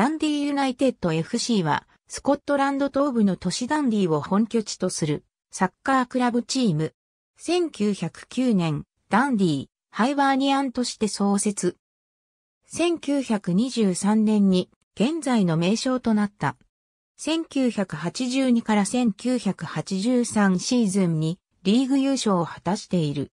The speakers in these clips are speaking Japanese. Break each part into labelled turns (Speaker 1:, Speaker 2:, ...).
Speaker 1: ダンディーユナイテッド FC は、スコットランド東部の都市ダンディーを本拠地とする、サッカークラブチーム。1909年、ダンディ、ハイバーニアンとして創設。1923年に、現在の名称となった。1982から1983シーズンに、リーグ優勝を果たしている。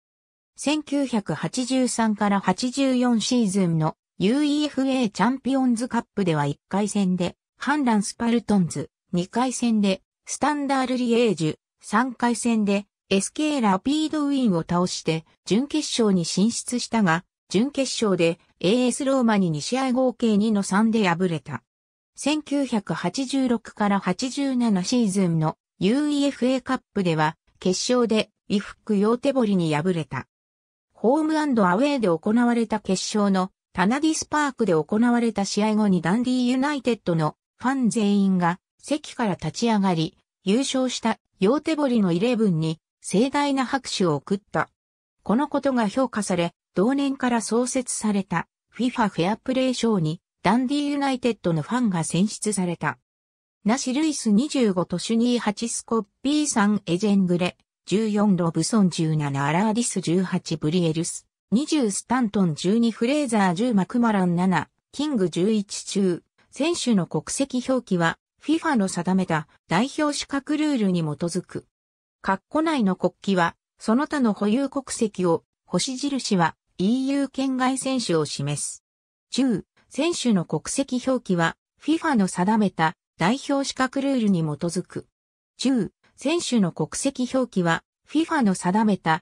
Speaker 1: 1983から84シーズンの UEFA チャンピオンズカップでは1回戦で、ハンランスパルトンズ、2回戦で、スタンダールリエージュ、3回戦で、SK ラピードウィンを倒して、準決勝に進出したが、準決勝で AS ローマに2試合合計2の3で敗れた。1986から87シーズンの UEFA カップでは、決勝でイフックヨーテボリに敗れた。ホームアウェイで行われた決勝のタナディスパークで行われた試合後にダンディーユナイテッドのファン全員が席から立ち上がり、優勝したヨーテボリのイレブンに盛大な拍手を送った。このことが評価され、同年から創設された FIFA フェアプレー賞にダンディーユナイテッドのファンが選出された。ナシ・ルイス25とシュニー8スコッピー3エジェングレ14ロブソン17アラーディス18ブリエルス20スタントン12フレーザー10マクマラン7、キング11中、選手の国籍表記は FIFA の定めた代表資格ルールに基づく。括弧内の国旗は、その他の保有国籍を、星印は EU 圏外選手を示す。中、選手の国籍表記は、FIFA の定めた代表資格ルールに基づく。中、選手の国籍表記は、FIFA の定めた